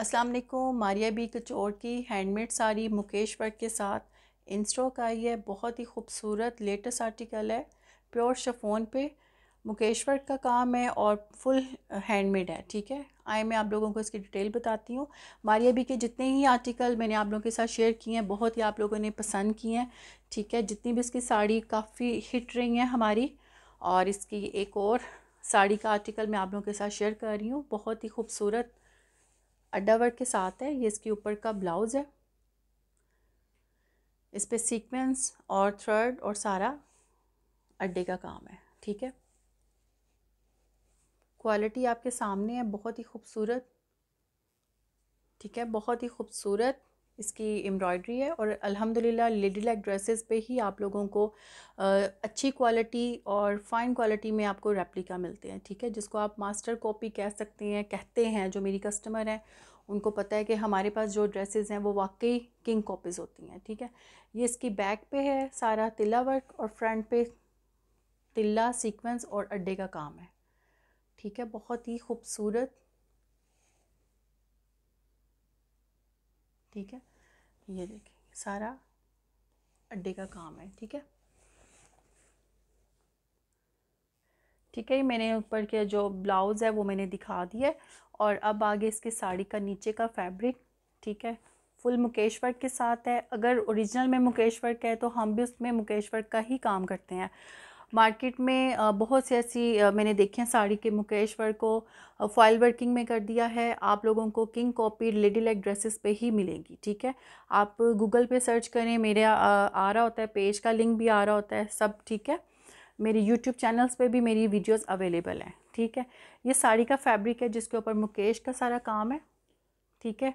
अस्सलाम वालेकुम मारिया बी कचोर की हैंडमेड साड़ी मुकेश वर्क के साथ इंस्टो का ये बहुत ही खूबसूरत लेटेस्ट आर्टिकल है प्योर शफोन पे मुकेश वर्क का काम है और फुल हैंडमेड है ठीक है आए मैं आप लोगों को इसकी डिटेल बताती हूँ मारिया बी के जितने ही आर्टिकल मैंने आप लोगों के साथ शेयर किए हैं बहुत ही आप लोगों ने पसंद किए हैं ठीक है जितनी भी इसकी साड़ी काफ़ी हिट रही हैं हमारी और इसकी एक और साड़ी का आर्टिकल मैं आप लोगों के साथ शेयर कर रही हूँ बहुत ही खूबसूरत अड्डा वर्क के साथ है ये इसके ऊपर का ब्लाउज़ है इस पर सीक्वेंस और थ्रेड और सारा अड्डे का काम है ठीक है क्वालिटी आपके सामने है बहुत ही खूबसूरत ठीक है बहुत ही खूबसूरत इसकी एम्ब्रॉयडरी है और अल्हम्दुलिल्लाह लेडी लैक ड्रेसेस पे ही आप लोगों को अच्छी क्वालिटी और फाइन क्वालिटी में आपको रेप्लिका मिलते हैं ठीक है जिसको आप मास्टर कॉपी कह सकते हैं कहते हैं जो मेरी कस्टमर हैं उनको पता है कि हमारे पास जो ड्रेसेस हैं वो वाकई किंग कॉपीज़ होती हैं ठीक है ये इसकी बैक पे है सारा तिल्ला वर्क और फ्रंट पे तिल्ला सीक्वेंस और अड्डे का काम है ठीक है बहुत ही खूबसूरत ठीक है ये देखिए सारा अड्डे का काम है ठीक है ठीक है मैंने ऊपर के जो ब्लाउज़ है वो मैंने दिखा दिया है और अब आगे इसके साड़ी का नीचे का फैब्रिक ठीक है फुल मुकेश वर्क के साथ है अगर ओरिजिनल में मुकेश वर्क है तो हम भी उसमें मुकेश वर्क का ही काम करते हैं मार्केट में बहुत सी ऐसी मैंने देखी हैं साड़ी के मुकेश वर्क को फॉयल वर्किंग में कर दिया है आप लोगों को king copy lady leg dresses पे ही मिलेगी ठीक है आप गूगल पे सर्च करें मेरे आ, आ रहा होता है पेज का लिंक भी आ रहा होता है सब ठीक है मेरे यूट्यूब चैनल्स पे भी मेरी वीडियोस अवेलेबल हैं ठीक है ये साड़ी का फैब्रिक है जिसके ऊपर मुकेश का सारा काम है ठीक है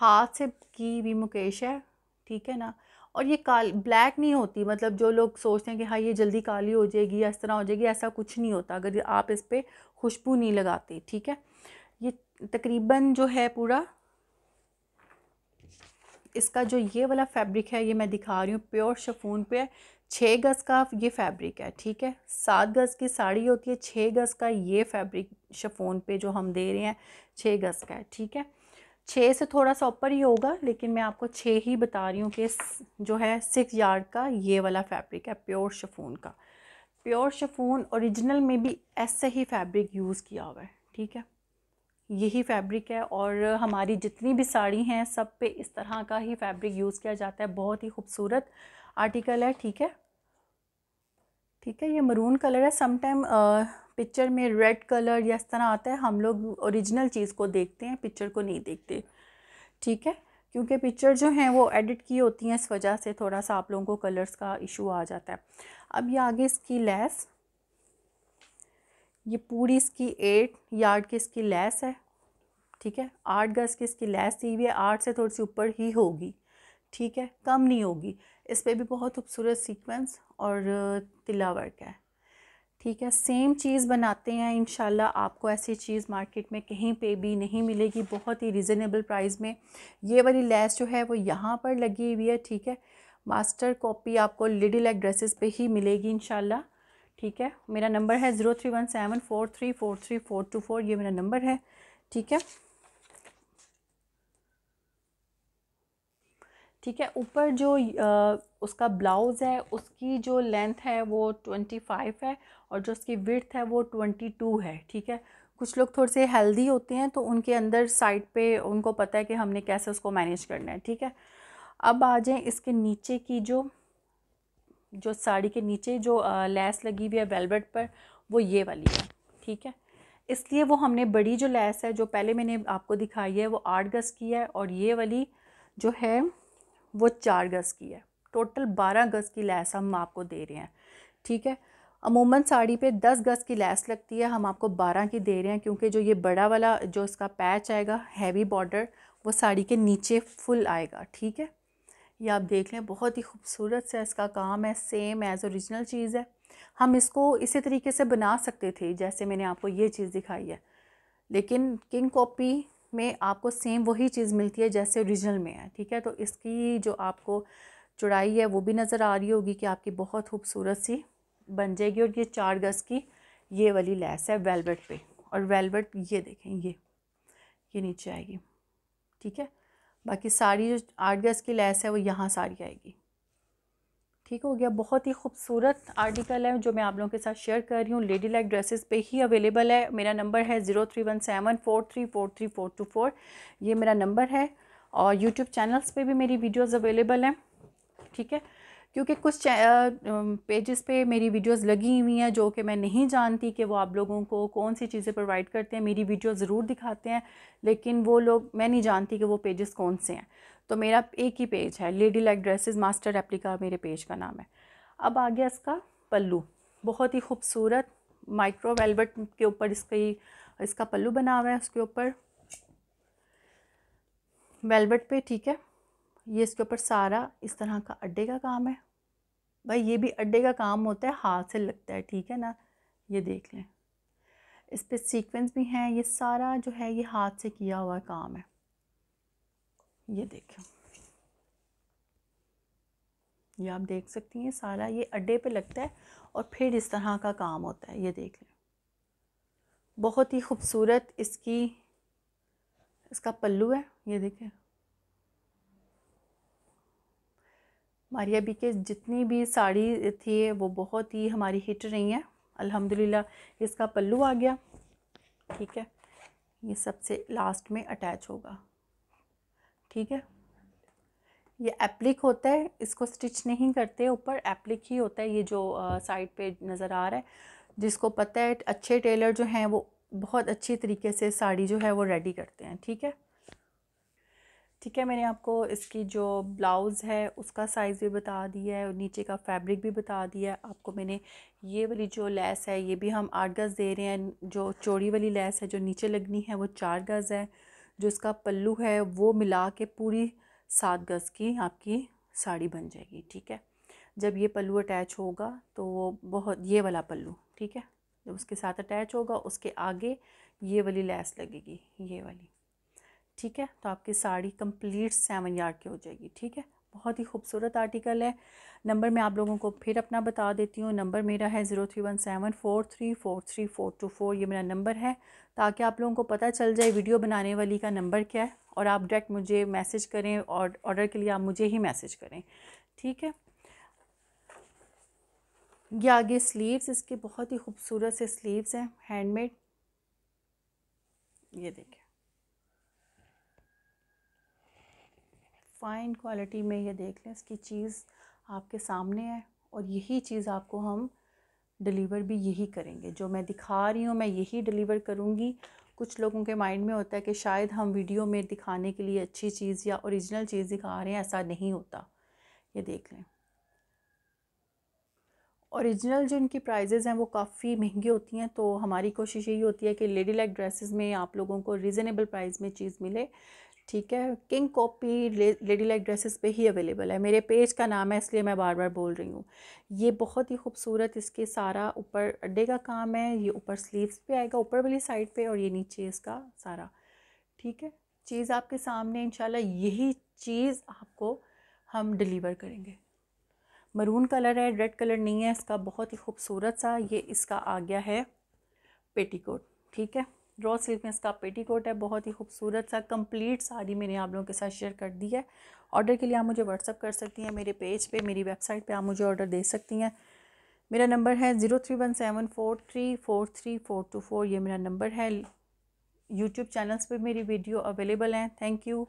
हाथ से की भी मुकेश है ठीक है ना और ये काल ब्लैक नहीं होती मतलब जो लोग सोचते हैं कि हाँ ये जल्दी काली हो जाएगी या इस तरह हो जाएगी ऐसा कुछ नहीं होता अगर आप इस पर खुशबू नहीं लगाते ठीक है ये तकरीबन जो है पूरा इसका जो ये वाला फैब्रिक है ये मैं दिखा रही हूँ प्योर शफून पे छः गज़ का ये फैब्रिक है ठीक है सात गज़ की साड़ी होती है छः गज़ का ये फैब्रिक शफोन पे जो हम दे रहे हैं छः गज़ का है ठीक है छः से थोड़ा सा ऊपर ही होगा लेकिन मैं आपको छः ही बता रही हूँ कि जो है सिक्स यार्ड का ये वाला फैब्रिक है प्योर शफून का प्योर शफून ओरिजिनल में भी ऐसे ही फैब्रिक यूज़ किया हुआ है ठीक है यही फैब्रिक है और हमारी जितनी भी साड़ी हैं सब पे इस तरह का ही फैब्रिक यूज़ किया जाता है बहुत ही खूबसूरत आर्टिकल है ठीक है ठीक है ये मरून कलर है समटाइम पिक्चर में रेड कलर या इस तरह आता है हम लोग ओरिजिनल चीज़ को देखते हैं पिक्चर को नहीं देखते ठीक है क्योंकि पिक्चर जो हैं वो एडिट की होती हैं इस वजह से थोड़ा सा आप लोगों को कलर्स का इशू आ जाता है अब ये आगे इसकी लेस ये पूरी इसकी एट यार्ड की इसकी लेस है ठीक है आठ गज की इसकी लेस दी हुई है आठ से थोड़ी सी ऊपर ही होगी ठीक है कम नहीं होगी इस पर भी बहुत खूबसूरत सीक्वेंस और तिला वर्क है ठीक है सेम चीज़ बनाते हैं इन आपको ऐसी चीज़ मार्केट में कहीं पे भी नहीं मिलेगी बहुत ही रिजनेबल प्राइस में ये वाली लेस जो है वो यहाँ पर लगी हुई है ठीक है मास्टर कॉपी आपको लिडिल लेग ड्रेसेस पे ही मिलेगी इन ठीक है मेरा नंबर है zero three one seven four three four three four two four ये मेरा नंबर है ठीक है ठीक है ऊपर जो आ, उसका ब्लाउज़ है उसकी जो लेंथ है वो ट्वेंटी फाइव है और जो उसकी विर्थ है वो ट्वेंटी टू है ठीक है कुछ लोग थोड़े से हेल्दी होते हैं तो उनके अंदर साइड पे उनको पता है कि हमने कैसे उसको मैनेज करना है ठीक है अब आ जाएँ इसके नीचे की जो जो साड़ी के नीचे जो लैस लगी हुई है वेलवेट पर वो ये वाली है ठीक है इसलिए वो हमने बड़ी जो लैस है जो पहले मैंने आपको दिखाई है वो आठ गज की है और ये वाली जो है वो चार गज़ की है टोटल बारह गज़ की लैस हम आपको दे रहे हैं ठीक है अमूमन साड़ी पे दस गज़ की लैस लगती है हम आपको बारह की दे रहे हैं क्योंकि जो ये बड़ा वाला जो इसका पैच आएगा हैवी बॉर्डर वो साड़ी के नीचे फुल आएगा ठीक है ये आप देख लें बहुत ही खूबसूरत सा इसका काम है सेम एज़ ओरिजिनल चीज़ है हम इसको इसी तरीके से बना सकते थे जैसे मैंने आपको ये चीज़ दिखाई है लेकिन किंग कॉपी में आपको सेम वही चीज़ मिलती है जैसे ओरिजिनल में है ठीक है तो इसकी जो आपको चुड़ाई है वो भी नज़र आ रही होगी कि आपकी बहुत खूबसूरत सी बन जाएगी और ये चार गज़ की ये वाली लैस है वेलवेट पे और वेलवेट ये देखें ये ये नीचे आएगी ठीक है बाकी सारी जो आठ गज़ की लैस है वो यहाँ सारी आएगी ठीक हो गया बहुत ही खूबसूरत आर्टिकल है जो मैं आप लोगों के साथ शेयर कर रही हूँ लेडी लाइक ड्रेसेस पे ही अवेलेबल है मेरा नंबर है zero three one seven four three four three four two four ये मेरा नंबर है और यूट्यूब चैनल्स पे भी मेरी वीडियोस अवेलेबल हैं ठीक है क्योंकि कुछ पेजेस पे मेरी वीडियोस लगी हुई हैं जो कि मैं नहीं जानती कि वो आप लोगों को कौन सी चीज़ें प्रोवाइड करते हैं मेरी वीडियो ज़रूर दिखाते हैं लेकिन वो लोग मैं नहीं जानती कि वो पेजेस कौन से हैं तो मेरा एक ही पेज है lady like dresses master replica मेरे पेज का नाम है अब आ गया इसका पल्लू बहुत ही खूबसूरत माइक्रो वेलवेट के ऊपर इसकी इसका पल्लू बना हुआ है उसके ऊपर वेलवेट पे ठीक है ये इसके ऊपर सारा इस तरह का अड्डे का काम है भाई ये भी अड्डे का काम होता है हाथ से लगता है ठीक है ना ये देख लें इस पर सीक्वेंस भी हैं ये सारा जो है ये हाथ से किया हुआ काम है ये देखें ये आप देख सकती हैं सारा ये अड्डे पे लगता है और फिर इस तरह का काम होता है ये देख लें बहुत ही खूबसूरत इसकी इसका पल्लू है ये देखें मारिया बी के जितनी भी साड़ी थी वो बहुत ही हमारी हिट रही हैं अल्हम्दुलिल्लाह इसका पल्लू आ गया ठीक है ये सबसे लास्ट में अटैच होगा ठीक है ये एप्लिक होता है इसको स्टिच नहीं करते ऊपर एप्लिक ही होता है ये जो साइड पे नज़र आ रहा है जिसको पता है अच्छे टेलर जो हैं वो बहुत अच्छी तरीके से साड़ी जो है वो रेडी करते हैं ठीक है ठीक है मैंने आपको इसकी जो ब्लाउज़ है उसका साइज़ भी बता दिया है और नीचे का फैब्रिक भी बता दिया है आपको मैंने ये वाली जो लेस है ये भी हम आठ गज़ दे रहे हैं जो चौड़ी वाली लेस है जो नीचे लगनी है वो चार गज़ है जो इसका पल्लू है वो मिला के पूरी सात गज़ की आपकी साड़ी बन जाएगी ठीक है जब ये पल्लू अटैच होगा तो वो बहुत ये वाला पल्लू ठीक है जब उसके साथ अटैच होगा उसके आगे ये वाली लैस लगेगी ये वाली ठीक है तो आपकी साड़ी कंप्लीट सेवन यार्ड की हो जाएगी ठीक है बहुत ही खूबसूरत आर्टिकल है नंबर मैं आप लोगों को फिर अपना बता देती हूँ नंबर मेरा है zero three one seven four three four three four two four ये मेरा नंबर है ताकि आप लोगों को पता चल जाए वीडियो बनाने वाली का नंबर क्या है और आप डायरेक्ट मुझे मैसेज करें और ऑर्डर के लिए आप मुझे ही मैसेज करें ठीक है ये आगे स्लीव्स इसके बहुत ही खूबसूरत से स्लीव्स हैं हैंडमेड ये देखें फाइन क्वालिटी में ये देख लें इसकी चीज़ आपके सामने है और यही चीज़ आपको हम डिलीवर भी यही करेंगे जो मैं दिखा रही हूँ मैं यही डिलीवर करूँगी कुछ लोगों के माइंड में होता है कि शायद हम वीडियो में दिखाने के लिए अच्छी चीज़ या ओरिजिनल चीज़ दिखा रहे हैं ऐसा नहीं होता ये देख लें ओरिजिनल जो इनकी प्राइजेज़ हैं वो काफ़ी महंगी होती हैं तो हमारी कोशिश यही होती है कि लेडी लाइक ड्रेसेस में आप लोगों को रीज़नेबल प्राइस में चीज़ मिले ठीक है king copy lady like dresses पे ही अवेलेबल है मेरे पेज का नाम है इसलिए मैं बार बार बोल रही हूँ ये बहुत ही खूबसूरत इसके सारा ऊपर अड्डे का काम है ये ऊपर स्लीव्स पे आएगा ऊपर वाली साइड पे और ये नीचे इसका सारा ठीक है चीज़ आपके सामने इन यही चीज़ आपको हम डिलीवर करेंगे मरून कलर है रेड कलर नहीं है इसका बहुत ही खूबसूरत सा ये इसका आ गया है पेटीकोट ठीक है ड्रॉ स्लीव में इसका पेटी कोट है बहुत ही खूबसूरत सा कंप्लीट साड़ी मैंने आप लोगों के साथ शेयर कर दी है ऑर्डर के लिए आप मुझे व्हाट्सअप कर सकती हैं मेरे पेज पे मेरी वेबसाइट पे आप मुझे ऑर्डर दे सकती हैं मेरा नंबर है zero three one seven four three four three four two four ये मेरा नंबर है यूट्यूब चैनल्स पर मेरी वीडियो अवेलेबल हैं थैंक यू